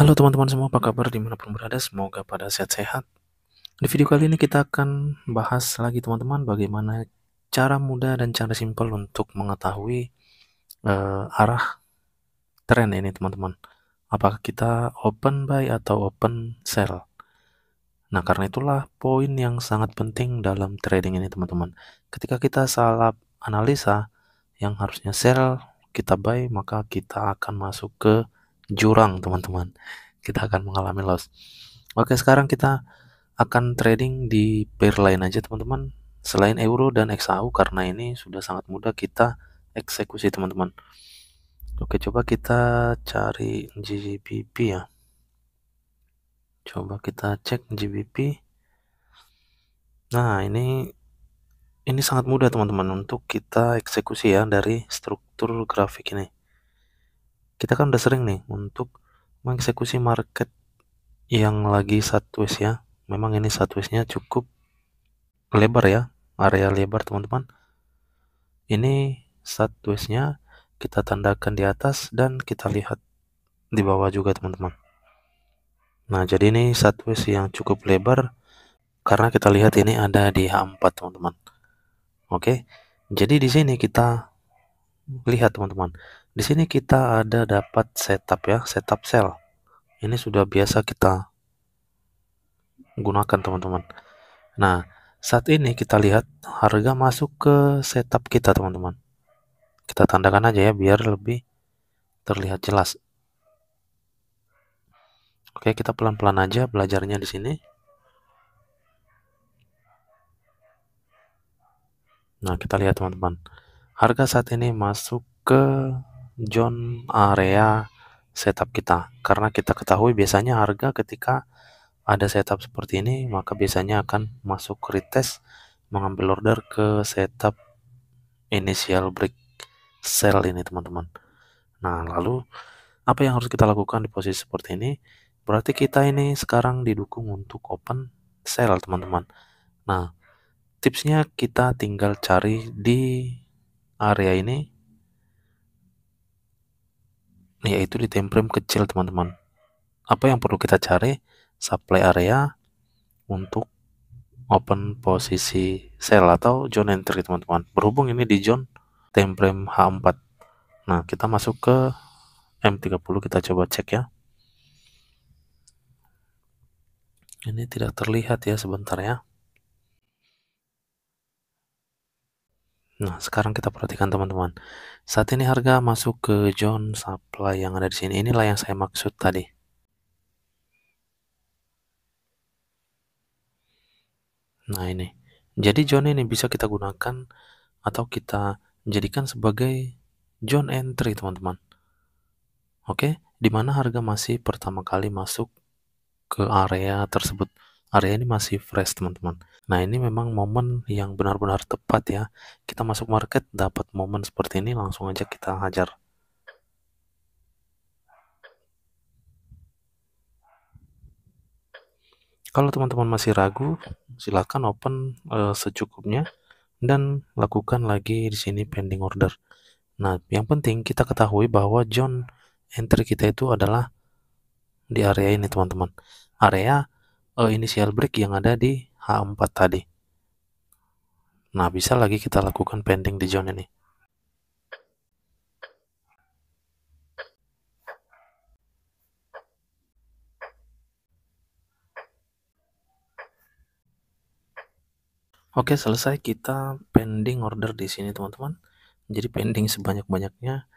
Halo teman-teman semua, apa kabar dimanapun berada? Semoga pada sehat-sehat. Di video kali ini kita akan bahas lagi teman-teman bagaimana cara mudah dan cara simpel untuk mengetahui uh, arah tren ini teman-teman. Apakah kita open buy atau open sell? Nah karena itulah poin yang sangat penting dalam trading ini teman-teman. Ketika kita salah analisa yang harusnya sell kita buy maka kita akan masuk ke jurang teman-teman kita akan mengalami loss oke sekarang kita akan trading di pair lain aja teman-teman selain euro dan XAU karena ini sudah sangat mudah kita eksekusi teman-teman oke coba kita cari GBP ya coba kita cek GBP nah ini ini sangat mudah teman-teman untuk kita eksekusi ya dari struktur grafik ini kita kan udah sering nih untuk mengeksekusi market yang lagi sideways ya memang ini sidewaysnya cukup lebar ya area lebar teman-teman ini sidewaysnya kita tandakan di atas dan kita lihat di bawah juga teman-teman nah jadi ini sideways yang cukup lebar karena kita lihat ini ada di H4 teman-teman oke jadi di sini kita lihat teman-teman di sini kita ada dapat setup ya, setup cell. Ini sudah biasa kita gunakan teman-teman. Nah, saat ini kita lihat harga masuk ke setup kita teman-teman. Kita tandakan aja ya biar lebih terlihat jelas. Oke, kita pelan-pelan aja belajarnya di sini. Nah, kita lihat teman-teman. Harga saat ini masuk ke John area setup kita. Karena kita ketahui biasanya harga ketika ada setup seperti ini, maka biasanya akan masuk retest mengambil order ke setup initial break sell ini teman-teman. Nah, lalu apa yang harus kita lakukan di posisi seperti ini? Berarti kita ini sekarang didukung untuk open sell teman-teman. Nah, tipsnya kita tinggal cari di area ini Nah, yaitu di time frame kecil teman-teman apa yang perlu kita cari supply area untuk open posisi sell atau zone entry teman-teman berhubung ini di zone time frame H4 nah kita masuk ke M30 kita coba cek ya ini tidak terlihat ya sebentar ya Nah, sekarang kita perhatikan teman-teman. Saat ini harga masuk ke zone supply yang ada di sini. Inilah yang saya maksud tadi. Nah, ini. Jadi zone ini bisa kita gunakan atau kita jadikan sebagai zone entry, teman-teman. Oke, di mana harga masih pertama kali masuk ke area tersebut. Area ini masih fresh teman-teman. Nah ini memang momen yang benar-benar tepat ya. Kita masuk market dapat momen seperti ini langsung aja kita hajar. Kalau teman-teman masih ragu, silahkan open uh, secukupnya dan lakukan lagi di sini pending order. Nah, yang penting kita ketahui bahwa John entry kita itu adalah di area ini teman-teman. Area uh, eh, initial break yang ada di H4 tadi. Nah, bisa lagi kita lakukan pending di zone ini. Oke, selesai kita pending order di sini, teman-teman. Jadi pending sebanyak-banyaknya.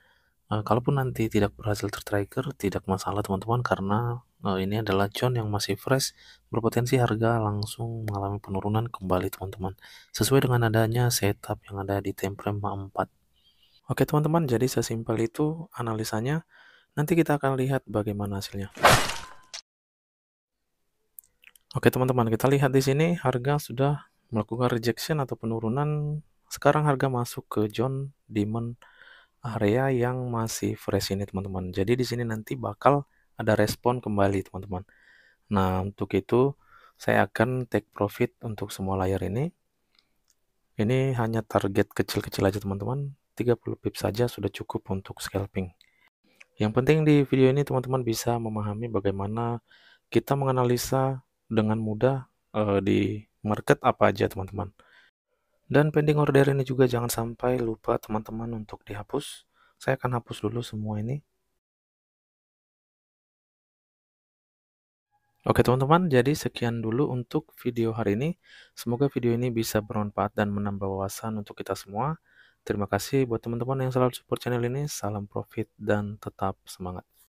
Eh, kalaupun nanti tidak berhasil tertrigger, tidak masalah, teman-teman, karena Oh, ini adalah John yang masih fresh berpotensi harga langsung mengalami penurunan kembali teman-teman sesuai dengan adanya setup yang ada di time frame 4 Oke teman-teman jadi sesimpel itu analisanya nanti kita akan lihat bagaimana hasilnya Oke teman-teman kita lihat di sini harga sudah melakukan rejection atau penurunan sekarang harga masuk ke John Demon area yang masih fresh ini teman-teman. Jadi di sini nanti bakal ada respon kembali teman-teman. Nah untuk itu saya akan take profit untuk semua layar ini. Ini hanya target kecil-kecil aja teman-teman. 30 pip saja sudah cukup untuk scalping. Yang penting di video ini teman-teman bisa memahami bagaimana kita menganalisa dengan mudah uh, di market apa aja teman-teman. Dan pending order ini juga jangan sampai lupa teman-teman untuk dihapus. Saya akan hapus dulu semua ini. Oke teman-teman, jadi sekian dulu untuk video hari ini. Semoga video ini bisa bermanfaat dan menambah wawasan untuk kita semua. Terima kasih buat teman-teman yang selalu support channel ini. Salam profit dan tetap semangat.